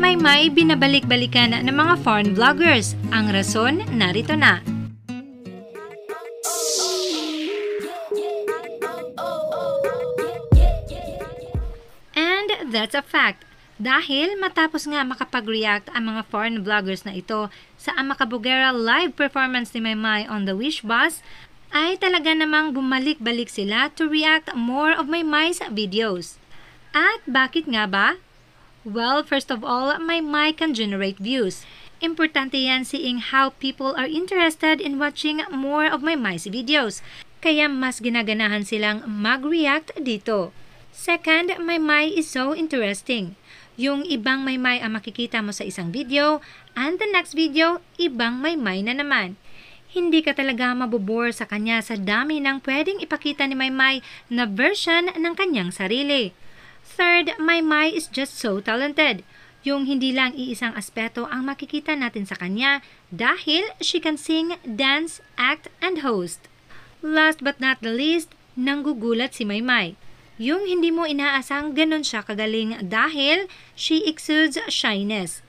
may may binabalik-balikan ng mga foreign vloggers. Ang rason, narito na. And that's a fact. Dahil matapos nga makapag-react ang mga foreign vloggers na ito sa Amakabugera live performance ni Maymay on the Wish Bus, ay talaga namang bumalik-balik sila to react more of Maymay's videos. At bakit nga ba? Well, first of all, my mic can generate views. Importante yan seeing how people are interested in watching more of my mice videos. Kaya mas ginaganahan silang mag-react dito. Second, my mic is so interesting. Yung ibang may may ang makikita mo sa isang video, and the next video, ibang may may na naman. Hindi ka talaga mabobore sa kanya sa dami ng pwedeng ipakita ni Maymay na version ng kanyang sarili. Third, my Mai is just so talented. Yung hindi lang iisang aspeto ang makikita natin sa kanya dahil she can sing, dance, act, and host. Last but not the least, nanggugulat si Maymay. Yung hindi mo inaasang ganun siya kagaling dahil she exudes shyness.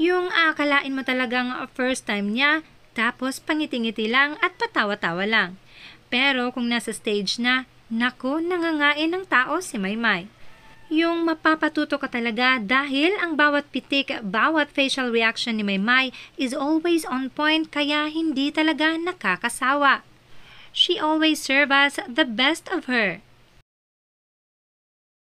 Yung akalain mo talagang first time niya, tapos pangitingiti lang at patawa-tawa lang. Pero kung nasa stage na, nako nangangain ng tao si Maymay yung mapapatuto ka talaga dahil ang bawat pitik, bawat facial reaction ni Maymay is always on point kaya hindi talaga nakakasawa. She always serves us the best of her.